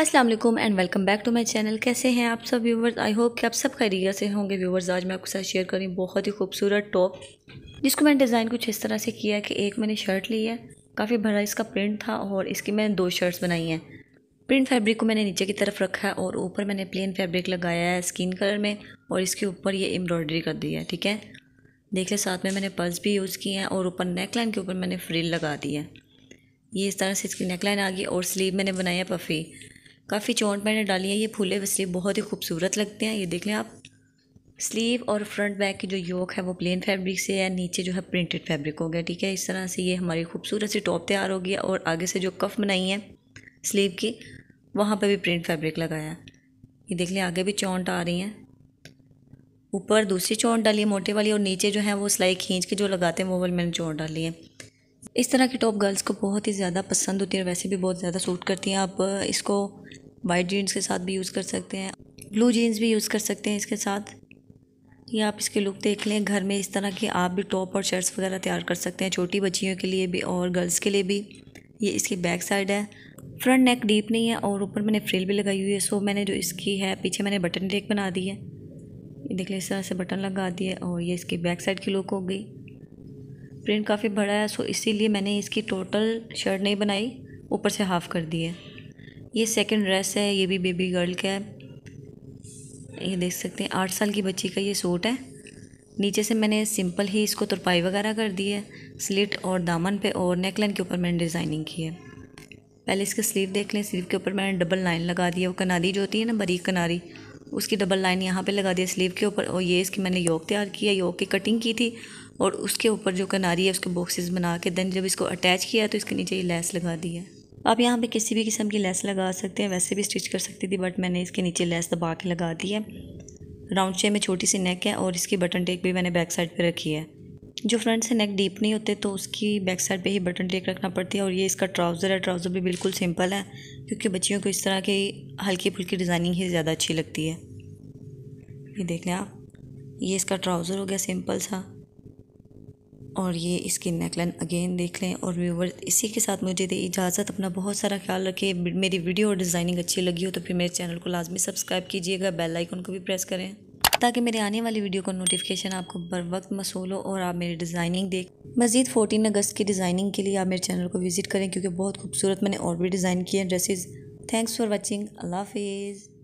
अस्सलाम वालेकुम and welcome back to my channel कैसे हैं आप सब व्यूवर्स आई होप कि आप सब खैरियत से होंगे व्यूवर्स आज मैं आपके साथ शेयर करी बहुत ही खूबसूरत टॉप जिसको मैंने डिज़ाइन कुछ इस तरह से किया है कि एक मैंने शर्ट ली है काफ़ी भरा इसका प्रिंट था और इसकी मैंने दो शर्ट्स बनाई हैं प्रिंट फैब्रिक को मैंने नीचे की तरफ रखा है और ऊपर मैंने प्लेन फैब्रिक लगाया है स्किन कलर में और इसके ऊपर ये एम्ब्रॉयडरी कर दी है ठीक है देख लें साथ में मैंने पर्स भी यूज़ किए हैं और ऊपर नेकलाइन के ऊपर मैंने फ्रिल लगा दी है ये इस तरह से इसकी नेकलाइन आ गई और स्लीव मैंने बनाया पफ़ी काफ़ी चौंट मैंने डाली है ये फूले हुए स्लीव बहुत ही खूबसूरत लगते हैं ये देख लें आप स्लीव और फ्रंट बैक की जो योक है वो प्लेन फैब्रिक से है नीचे जो है प्रिंटेड फैब्रिक हो गया ठीक है इस तरह से ये हमारी खूबसूरत सी टॉप तैयार होगी और आगे से जो कफ बनाई है स्लीव की वहाँ पर भी प्रिंट फैब्रिक लगाया ये देख लें आगे भी चौंट आ रही हैं ऊपर दूसरी चौंट डाली है मोटे वाली और नीचे जो है वो सिलाई खींच के जो लगाते हैं वो वाली मैंने चौंट डाली है इस तरह की टॉप गर्ल्स को बहुत ही ज़्यादा पसंद होती है और वैसे भी बहुत ज़्यादा सूट करती हैं आप इसको वाइट जीन्स के साथ भी यूज़ कर सकते हैं ब्लू जीन्स भी यूज़ कर सकते हैं इसके साथ ये आप इसके लुक देख लें घर में इस तरह के आप भी टॉप और शर्ट्स वगैरह तैयार कर सकते हैं छोटी बच्चियों के लिए भी और गर्ल्स के लिए भी ये इसकी बैक साइड है फ्रंट नेक डीप नहीं है और ऊपर मैंने फ्रिल भी लगाई हुई है सो मैंने जो इसकी है पीछे मैंने बटन टेक बना दी है ये देख लें इस तरह से बटन लगा दिए और ये इसकी बैक साइड की लुक हो गई प्रिंट काफ़ी बड़ा है सो इसीलिए मैंने इसकी टोटल शर्ट नहीं बनाई ऊपर से हाफ़ कर दी है ये सेकंड ड्रेस है ये भी बेबी गर्ल का है ये देख सकते हैं आठ साल की बच्ची का ये सूट है नीचे से मैंने सिंपल ही इसको तुरपाई वगैरह कर दी है स्लिट और दामन पे और नेकलाइन के ऊपर मैंने डिज़ाइनिंग की है पहले इसके स्लीव देख लें स्लीव के ऊपर मैंने डबल लाइन लगा दी है वो कनारी जो होती है ना बरीक कनारी उसकी डबल लाइन यहाँ पे लगा दी है स्लीव के ऊपर और ये इसकी मैंने योग तैयार किया योग की कटिंग की थी और उसके ऊपर जो कनारी है उसके बॉक्सेस बना के देन जब इसको अटैच किया तो इसके नीचे ये लैस लगा दी है आप यहाँ पे किसी भी किस्म की लेस लगा सकते हैं वैसे भी स्टिच कर सकती थी बट मैंने इसके नीचे लेस दबा के लगा दी है राउंड शेप में छोटी सी नेक है और इसकी बटन टेक भी मैंने बैक साइड पे रखी है जो फ्रंट से नेक डीप नहीं होते तो उसकी बैक साइड पे ही बटन टेक रखना पड़ती है और ये इसका ट्राउज़र है ट्राउज़र भी बिल्कुल सिंपल है क्योंकि बच्चियों को इस तरह की हल्की फुल्की डिज़ाइनिंग ही ज़्यादा अच्छी लगती है ये देख लें आप ये इसका ट्राउज़र हो गया सिंपल सा और ये इसकी नेकलाइन अगेन देख लें और व्यूवर इसी के साथ मुझे दे इजाज़त अपना बहुत सारा ख्याल रखें मेरी वीडियो और डिज़ाइनिंग अच्छी लगी हो तो फिर मेरे चैनल को लाजमी सब्सक्राइब कीजिएगा बेल आइकन को भी प्रेस करें ताकि मेरे आने वाली वीडियो का नोटिफिकेशन आपको बर वक्त मसूल हो और आप मेरी डिज़ाइनिंग देख मजीद 14 अगस्त की डिज़ाइनिंग के लिए आप मेरे चैनल को विज़िट करें क्योंकि बहुत खूबसूरत मैंने और भी डिज़ाइन किए हैं ड्रेसेज थैंक्स फॉर वॉचिंग अल्लाह हाफिज़